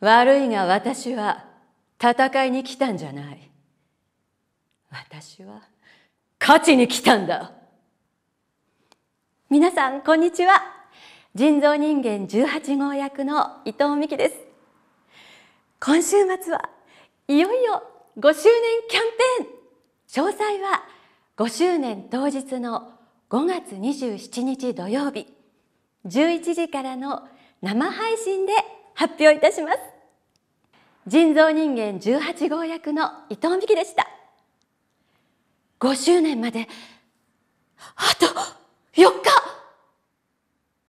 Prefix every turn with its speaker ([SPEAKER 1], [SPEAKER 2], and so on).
[SPEAKER 1] 悪いが私は戦いに来たんじゃない私は勝ちに来たんだ皆さんこんにちは人造人間18号役の伊藤美希です今週末はいよいよ5周年キャンペーン詳細は5周年当日の5月27日土曜日11時からの生配信で発表いたします人造人間18号役の伊藤美希でした5周年まで
[SPEAKER 2] あと